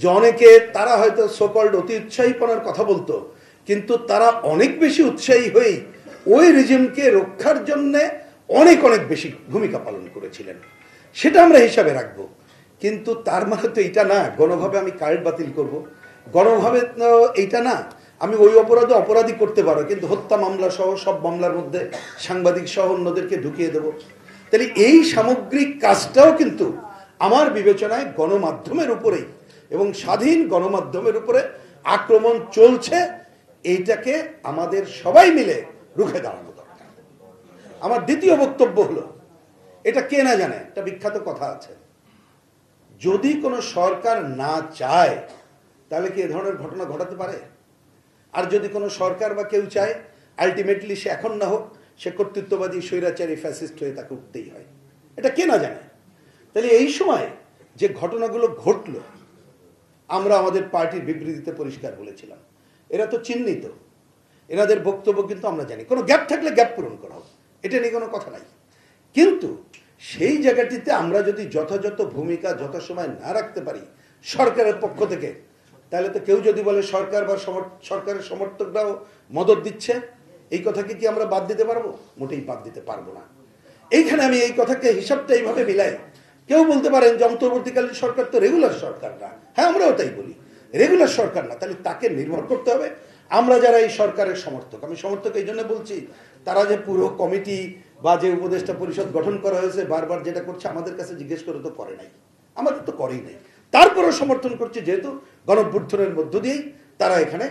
যে অনেকে তারা হয়তো সোকল্ড অতি উৎসাহীপনার কথা বলতো কিন্তু তারা অনেক বেশি উৎসাহী হয়েই ওই রিজিমকে রক্ষার জন্যে অনেক অনেক বেশি ভূমিকা পালন করেছিলেন সেটা আমরা হিসাবে রাখব কিন্তু তার মানে তো এটা না গণভাবে আমি কার্ড বাতিল করব। গণভাবে এইটা না আমি ওই অপরাধে অপরাধী করতে পারো কিন্তু হত্যা মামলা সহ সব মামলার মধ্যে সাংবাদিক সহ অন্যদেরকে ঢুকিয়ে দেব তাহলে এই সামগ্রিক কাজটাও কিন্তু আমার বিবেচনায় গণমাধ্যমের উপরেই এবং স্বাধীন গণমাধ্যমের উপরে আক্রমণ চলছে এইটাকে আমাদের সবাই মিলে রুখে দাঁড়ানো দরকার আমার দ্বিতীয় বক্তব্য হলো এটা কে না জানে একটা বিখ্যাত কথা আছে যদি কোনো সরকার না চায় তাহলে কি এ ধরনের ঘটনা ঘটাতে পারে আর যদি কোনো সরকার বা কেউ চায় আলটিমেটলি সে এখন না হোক সে কর্তৃত্ববাদী স্বৈরাচারী ফ্যাসিস্ট হয়ে তাকে উঠতেই হয় এটা কে না জানে তাহলে এই সময় যে ঘটনাগুলো ঘটলো আমরা আমাদের পার্টির বিবৃতিতে পরিষ্কার বলেছিলাম এরা তো চিহ্নিত এনাদের বক্তব্য কিন্তু আমরা জানি কোনো গ্যাপ থাকলে গ্যাপ পূরণ করা হোক এটা নিয়ে কোনো কথা নাই কিন্তু সেই জায়গাটিতে আমরা যদি যথাযথ ভূমিকা যথাসময় না রাখতে পারি সরকারের পক্ষ থেকে তাহলে তো কেউ যদি বলে সরকার বা সরকারের সমর্থকরাও মদত দিচ্ছে এই কথাকে কি আমরা বাদ দিতে পারবো মোটেই বাদ দিতে পারবো না এইখানে আমি এই কথাকে হিসাবটা এইভাবে মিলাই কেউ বলতে পারেন যে অন্তর্বর্তীকালীন সরকার তো রেগুলার সরকার না হ্যাঁ আমরাও তাই বলি রেগুলার সরকার না তাহলে তাকে নির্ভর করতে হবে আমরা যারা এই সরকারের সমর্থক আমি সমর্থক এই জন্য বলছি তারা যে পুরো কমিটি বা যে উপদেষ্টা পরিষদ গঠন করা হয়েছে বারবার যেটা করছে আমাদের কাছে জিজ্ঞেস করে তো করে নাই আমাদের তো করেই নাই তারপরেও সমর্থন করছে যেহেতু গণভ্যুত্থনের মধ্য দিয়েই তারা এখানে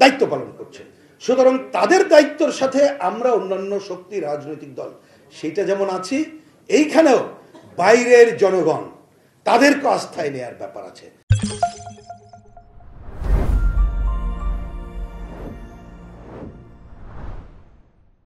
দায়িত্ব পালন করছে সুতরাং তাদের দায়িত্বর সাথে আমরা অন্যান্য শক্তি রাজনৈতিক দল সেইটা যেমন আছি এইখানেও বাইরের জনগণ তাদেরকে আস্থায় নেয়ার ব্যাপার আছে